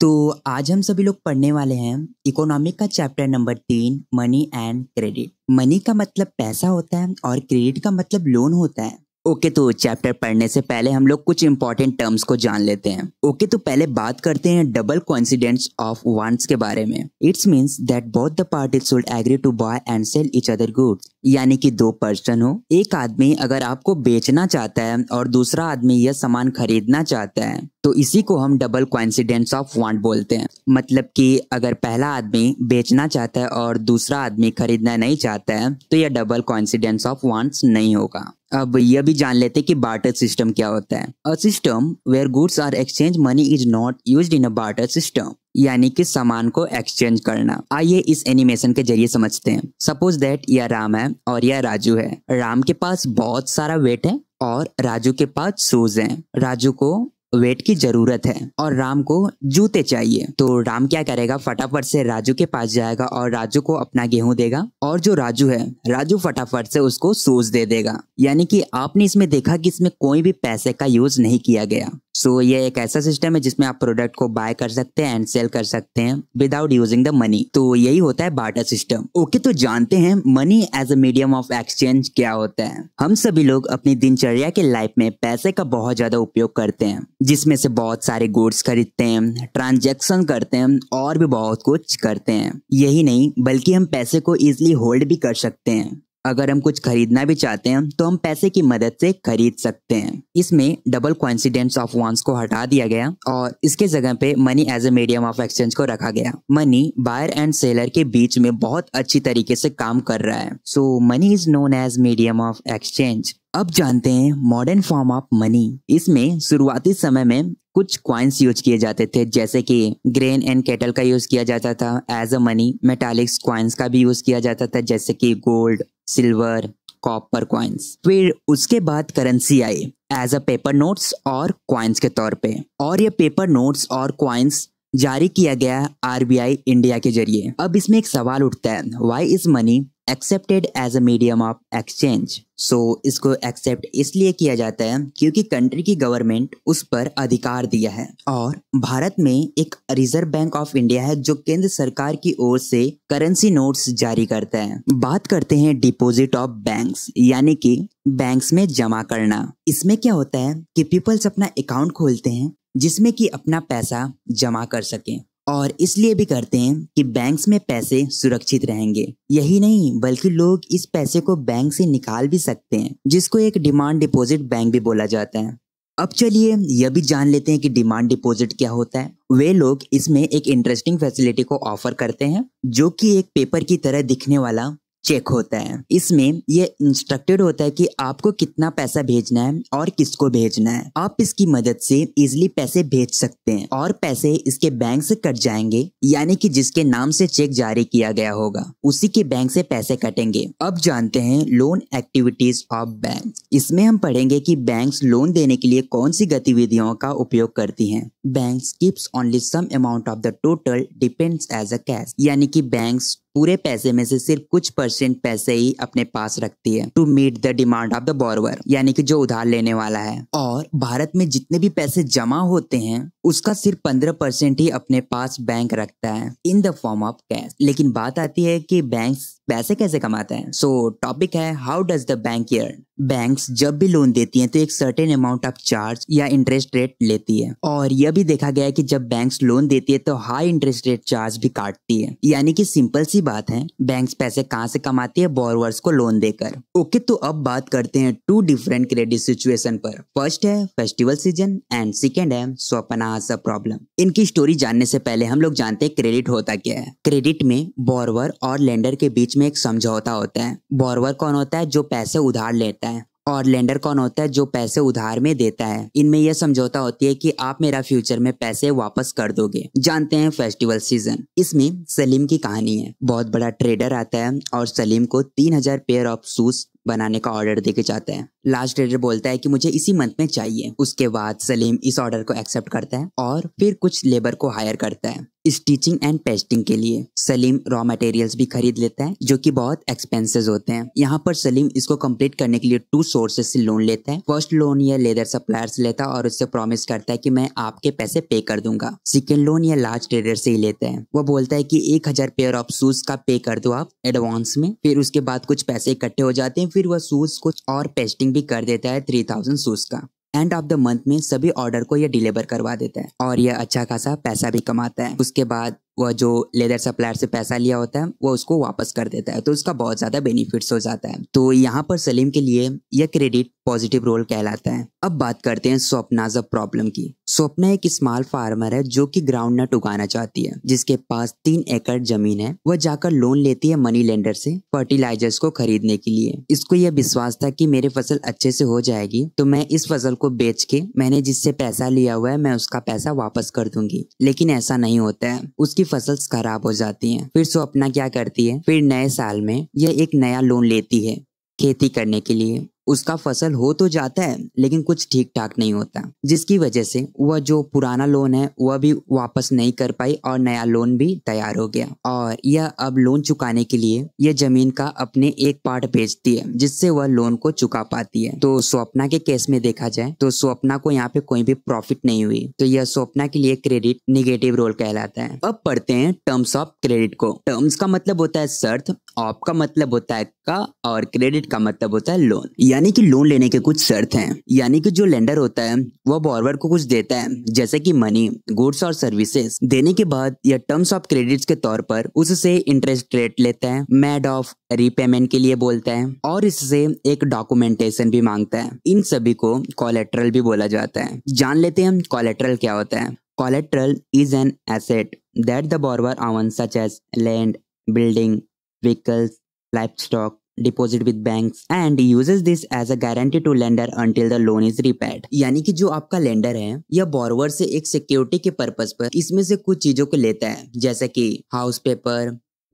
तो आज हम सभी लोग पढ़ने वाले हैं इकोनॉमिक का चैप्टर नंबर तीन मनी एंड क्रेडिट मनी का मतलब पैसा होता है और क्रेडिट का मतलब लोन होता है ओके okay, तो चैप्टर पढ़ने से पहले हम लोग कुछ इंपॉर्टेंट टर्म्स को जान लेते हैं ओके okay, तो पहले बात करते हैं डबल कॉन्सिडेंट्स ऑफ वांट्स के बारे में it's means that both the parties should agree to buy and sell each other goods यानी कि दो पर्सन हो एक आदमी अगर आपको बेचना चाहता है और दूसरा आदमी यह सामान खरीदना चाहता है तो इसी को हम डबल कॉन्सिडेंट्स ऑफ वांट बोलते हैं मतलब कि अगर पहला आदमी बेचना चाहता है और दूसरा आदमी खरीदना नहीं चाहता है तो यह डबल कॉन्सिडेंट्स ऑफ वांट्स नहीं होगा अब यह भी जान लेते हैं कि बार्टर सिस्टम क्या होता है a system where goods are exchange money is not use in a barter system यानी कि सामान को एक्सचेंज करना आइए इस एनिमेशन के जरिए समझते हैं सपोज दैट यह राम है और यह राजू है राम के पास बहुत सारा वेट है और राजू के पास शूज हैं राजू को वेट की जरूरत है और राम को जूते चाहिए तो राम क्या करेगा फटाफट से राजू के पास जाएगा और राजू को अपना गेहूं देगा और जो राजू है राजू फटाफट से उसको सूज दे देगा यानी कि आपने इसमें देखा कि इसमें कोई भी पैसे का यूज नहीं किया गया सो so, ये एक ऐसा सिस्टम है जिसमें आप प्रोडक्ट को बाय कर सकते हैं एंड सेल कर सकते हैं विदाउट यूजिंग द मनी तो यही होता है बाटा सिस्टम ओके तो जानते हैं money as a medium of exchange क्या होता है हम सभी लोग अपनी दिनचर्या के लाइफ में पैसे का बहुत ज्यादा उपयोग करते हैं जिसमें से बहुत सारे गुड्स खरीदते हैं ट्रांजेक्शन करते हैं और भी बहुत कुछ करते हैं यही नहीं बल्कि हम पैसे को इजिली होल्ड भी कर सकते हैं अगर हम कुछ खरीदना भी चाहते हैं तो हम पैसे की मदद से खरीद सकते हैं इसमें डबल कॉन्सिडेंस ऑफ वॉन्स को हटा दिया गया और इसके जगह पे money as a medium of exchange को रखा गया मनी बायर एंड सेलर के बीच में बहुत अच्छी तरीके से काम कर रहा है so money is known as medium of exchange अब जानते हैं मॉडर्न फॉर्म ऑफ मनी इसमें शुरुआती समय में कुछ क्वाइंस यूज किए जाते थे जैसे कि ग्रेन एंड कैटल का यूज किया जाता था as a money metallics coins का भी यूज किया जाता था जैसे कि गोल्ड सिल्वर कॉपर क्वाइंस फिर उसके बाद करेंसी आई एज अ पेपर नोट्स और क्वाइंस के तौर पे और ये पेपर नोट्स और क्वाइंस जारी किया गया आरबीआई इंडिया के जरिए अब इसमें एक सवाल उठता है why is money accepted as a medium of exchange so इसको एक्सेप्ट इसलिए किया जाता है क्योंकि कंट्री की गवर्नमेंट उस पर अधिकार दिया है और भारत में एक रिजर्व बैंक ऑफ इंडिया है जो केंद्र सरकार की ओर से करेंसी नोट्स जारी करता है बात करते हैं डिपॉजिट ऑफ बैंक्स यानी कि बैंक्स में जमा करना इसमें क्या होता है कि पीपल्स अपना अकाउंट खोलते हैं जिसमें कि अपना पैसा जमा कर सकें और इसलिए भी करते हैं कि बैंक्स में पैसे सुरक्षित रहेंगे यही नहीं बल्कि लोग इस पैसे को बैंक से निकाल भी सकते हैं जिसको एक डिमांड डिपॉजिट बैंक भी बोला जाता है अब चलिए यह भी जान लेते हैं कि डिमांड डिपॉजिट क्या होता है वे लोग इसमें एक इंटरेस्टिंग फैसिलिटी को ऑफर करते हैं जो कि एक पेपर की तरह दिखने वाला चेक होता है इसमें ये इंस्ट्रक्टेड होता है कि आपको कितना पैसा भेजना है और किसको भेजना है आप इसकी मदद से इजिली पैसे भेज सकते हैं और पैसे इसके बैंक से कट जाएंगे यानी कि जिसके नाम से चेक जारी किया गया होगा उसी के बैंक से पैसे कटेंगे अब जानते हैं लोन एक्टिविटीज ऑफ बैंक इसमें हम पढ़ेंगे की बैंक लोन देने के लिए कौन सी गतिविधियों का उपयोग करती है banks keeps only some amount of the total deposits as a cash यानी कि बैंक पूरे पैसे में से सिर्फ कुछ परसेंट पैसे ही अपने पास रखती है to meet the demand of the borrower यानी कि जो उधार लेने वाला है और भारत में जितने भी पैसे जमा होते हैं उसका सिर्फ पंद्रह परसेंट ही अपने पास बैंक रखता है in the form of cash लेकिन बात आती है कि बैंक पैसे कैसे कमाते हैं सो so, टॉपिक है how does the bank earn banks जब भी लोन देती हैं तो एक सर्टेन अमाउंट ऑफ चार्ज या इंटरेस्ट रेट लेती है और यह भी देखा गया है कि जब बैंक्स लोन देती है तो हाई इंटरेस्ट रेट चार्ज भी काटती है यानी कि सिंपल सी बात है बैंक्स पैसे कहाँ से कमाती है बोरवर्स को लोन देकर ओके तो अब बात करते हैं टू डिफरेंट क्रेडिट सिचुएशन पर फर्स्ट है फेस्टिवल सीजन एंड सेकेंड है स्वपना द प्रॉब्लम इनकी स्टोरी जानने से पहले हम लोग जानते हैं क्रेडिट होता क्या है क्रेडिट में बोरवर और लेंडर के बीच में एक समझौता होता है बोरवर कौन होता है जो पैसे उधार लेता है और लेंडर कौन होता है जो पैसे उधार में देता है इनमें यह समझौता होती है कि आप मेरा फ्यूचर में पैसे वापस कर दोगे जानते हैं फेस्टिवल सीजन इसमें सलीम की कहानी है बहुत बड़ा ट्रेडर आता है और सलीम को तीन हजार पेयर ऑफ शूज बनाने का ऑर्डर देके जाता है लास्ट ट्रेडर बोलता है कि मुझे इसी मंथ में चाहिए उसके बाद सलीम इस ऑर्डर को एक्सेप्ट करता है और फिर कुछ लेबर को हायर करता है स्टिचिंग एंड पेस्टिंग के लिए सलीम रॉ मटेरियल्स भी खरीद लेता है जो कि बहुत एक्सपेंसिव होते हैं यहाँ पर सलीम इसको कंप्लीट करने के लिए टू सोर्सेज से लोन लेता है फर्स्ट लोन यह लेदर सप्लायर से लेता है और उससे प्रॉमिस करता है कि मैं आपके पैसे पे कर दूंगा सेकेंड लोन यह लार्ज ट्रेडर से ही लेता है वो बोलता है की एक हजार पेयर ऑफ शूज का पे कर दो आप एडवांस में फिर उसके बाद कुछ पैसे इकट्ठे हो जाते हैं फिर वह शूज कुछ और पेस्टिंग भी भी कर देता है थ्री थाउजेंड शूज का एंड ऑफ द मंथ में सभी ऑर्डर को ये डिलीवर करवा देता है और यह अच्छा खासा पैसा भी कमाता है उसके बाद वह जो लेदर सप्लायर से पैसा लिया होता है वह उसको वापस कर देता है तो उसका बहुत ज़्यादा बेनिफिट्स हो जाता है तो यहाँ पर सलीम के लिए यह क्रेडिट पॉजिटिव रोल कहलाता है अब बात करते हैं स्वप्नाज प्रॉब्लम की स्वप्ना एक स्मॉल फार्मर है जो कि ग्राउंड नट उगाना चाहती है जिसके पास तीन एकड़ जमीन है वह जाकर लोन लेती है मनी लेंडर से फर्टिलाइजर्स को खरीदने के लिए इसको यह विश्वास था कि मेरे फसल अच्छे से हो जाएगी तो मैं इस फसल को बेच के मैंने जिससे पैसा लिया हुआ है मैं उसका पैसा वापस कर दूंगी लेकिन ऐसा नहीं होता है उसकी फसल खराब हो जाती है फिर सो अपना क्या करती है फिर नए साल में यह एक नया लोन लेती है खेती करने के लिए उसका फसल हो तो जाता है लेकिन कुछ ठीक ठाक नहीं होता जिसकी वजह से वह जो पुराना लोन है वह भी वापस नहीं कर पाई और नया लोन भी तैयार हो गया और यह अब लोन चुकाने के लिए यह जमीन का अपने एक पार्ट बेचती है जिससे वह लोन को चुका पाती है तो स्वप्ना के केस में देखा जाए तो स्वप्ना को यहाँ पे कोई भी प्रॉफिट नहीं हुई तो यह स्वप्ना के लिए क्रेडिट निगेटिव रोल कहलाता है अब पढ़ते हैं टर्म्स ऑफ क्रेडिट को टर्म्स का मतलब होता है शर्त ऑफ का मतलब होता है का और क्रेडिट का मतलब होता है लोन यानी कि लोन लेने के कुछ शर्त हैं यानी कि जो लेंडर होता है वह बॉर्वर को कुछ देता है जैसे कि मनी गुड्स और सर्विसेज देने के बाद या टर्म्स ऑफ क्रेडिट्स के तौर पर उससे इंटरेस्ट रेट लेता है मैड ऑफ रीपेमेंट के लिए बोलता है और इससे एक डॉक्यूमेंटेशन भी मांगता है इन सभी को कॉलेट्रल भी बोला जाता है जान लेते हैं कॉलेट्रल क्या होता है collateral is an asset that the borrower own such as land building vehicles livestock deposit with bank and uses this as a guarantee to lender until the loan is repaid यानी कि जो आपका lender है या बोरवर से एक security के purpose पर इसमें से कुछ चीजों को लेता है जैसे कि house paper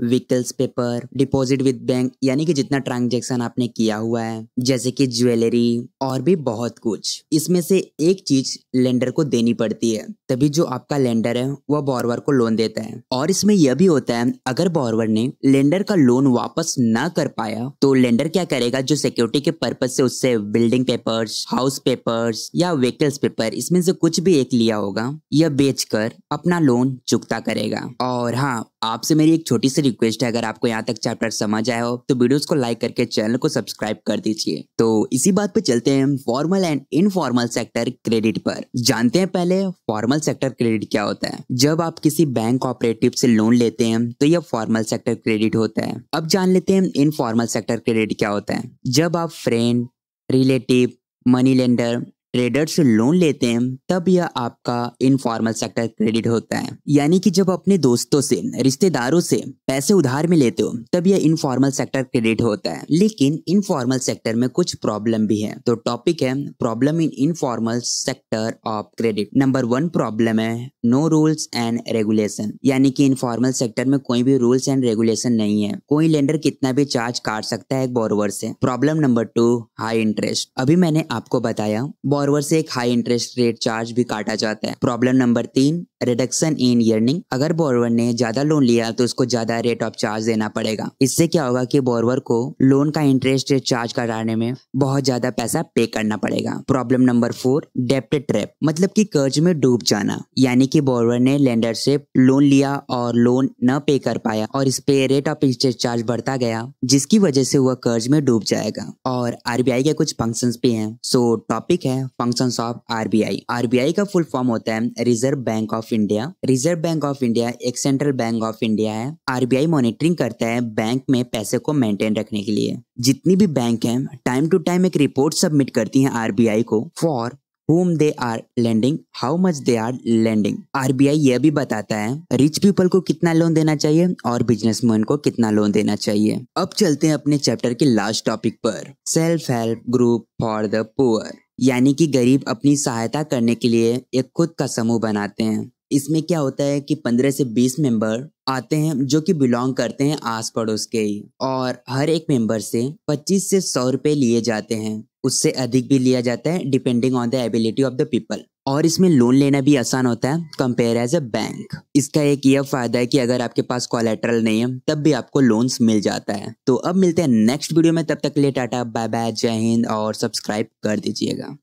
vehicles paper deposit with bank यानी कि जितना ट्रांजेक्शन आपने किया हुआ है जैसे कि ज्वेलरी और भी बहुत कुछ इसमें से एक चीज लेंडर को देनी पड़ती है तभी जो आपका लेंडर है वह बॉरवर को लोन देता है और इसमें यह भी होता है अगर बॉरवर ने लेंडर का लोन वापस न कर पाया तो लेंडर क्या करेगा जो सिक्योरिटी के पर्पज से उससे बिल्डिंग पेपर्स हाउस पेपर्स या व्हीकल्स पेपर इसमें से कुछ भी एक लिया होगा यह बेचकर अपना लोन चुकता करेगा और हाँ आपसे मेरी एक छोटी सी रिक्वेस्ट है अगर आपको यहाँ तक चैप्टर समझ आया हो तो वीडियोस को लाइक करके चैनल को सब्सक्राइब कर दीजिए तो इसी बात पे चलते हैं formal and informal sector credit पर जानते हैं पहले फॉर्मल सेक्टर क्रेडिट क्या होता है जब आप किसी बैंक ऑपरेटिव से लोन लेते हैं तो यह फॉर्मल सेक्टर क्रेडिट होता है अब जान लेते हैं इनफॉर्मल सेक्टर क्रेडिट क्या होता है जब आप friend relative money lender trader से लोन लेते हैं तब यह आपका इनफॉर्मल सेक्टर क्रेडिट होता है यानी कि जब अपने दोस्तों से रिश्तेदारों से पैसे उधार में लेते हो तब यह इनफॉर्मल सेक्टर क्रेडिट होता है लेकिन इनफॉर्मल सेक्टर में कुछ प्रॉब्लम भी है तो टॉपिक है problem in informal sector of credit number one problem है नो रूल्स एंड रेगुलेशन यानी कि इनफॉर्मल सेक्टर में कोई भी रूल्स एंड रेगुलेशन नहीं है कोई लेंडर कितना भी चार्ज काट सकता है एक बोरोवर से problem number two high interest अभी मैंने आपको बताया borrower से एक हाई इंटरेस्ट रेट चार्ज भी काटा जाता है प्रॉब्लम नंबर तीन रिडक्शन इन यर्निंग अगर बोरवर ने ज्यादा लोन लिया तो उसको ज्यादा रेट ऑफ चार्ज देना पड़ेगा इससे क्या होगा कि बोरवर को लोन का इंटरेस्ट रेट चार्ज कराने में बहुत ज्यादा पैसा पे करना पड़ेगा प्रॉब्लम नंबर फोर डेप्ट ट्रैप मतलब कि कर्ज में डूब जाना यानी कि बोरवर ने लेंडर से लोन लिया और लोन न पे कर पाया और इस पे रेट ऑफ इंटरेस्ट चार्ज बढ़ता गया जिसकी वजह से वह कर्ज में डूब जाएगा और आरबीआई के कुछ फंक्शन भी है सो टॉपिक है फंक्शन ऑफ आरबीआई आरबीआई का फुल फॉर्म होता है Reserve Bank of India Reserve Bank of India एक सेंट्रल बैंक ऑफ इंडिया है आरबीआई मॉनिटरिंग करता है बैंक में पैसे को मेंटेन रखने के लिए जितनी भी बैंक है टाइम टू टाइम एक रिपोर्ट सबमिट करती है आरबीआई को for are lending how much they are they R B I यह भी बताता है रिच पीपल को कितना लोन देना चाहिए और बिजनेसमैन को कितना लोन देना चाहिए अब चलते हैं अपने चैप्टर के लास्ट टॉपिक पर self help group for the poor यानी कि गरीब अपनी सहायता करने के लिए एक खुद का समूह बनाते हैं इसमें क्या होता है कि पंद्रह से बीस मेंबर आते हैं जो कि बिलोंग करते हैं आस पड़ोस के ही और हर एक मेंबर से पच्चीस से सौ रुपए लिए जाते हैं उससे अधिक भी लिया जाता है depending on the ability of the people और इसमें लोन लेना भी आसान होता है कंपेयर एज ए बैंक इसका एक यह फायदा है कि अगर आपके पास कोलेट्रल नहीं है तब भी आपको लोन्स मिल जाता है तो अब मिलते हैं नेक्स्ट वीडियो में तब तक के लिए टाटा बाय बाय जय हिंद और सब्सक्राइब कर दीजिएगा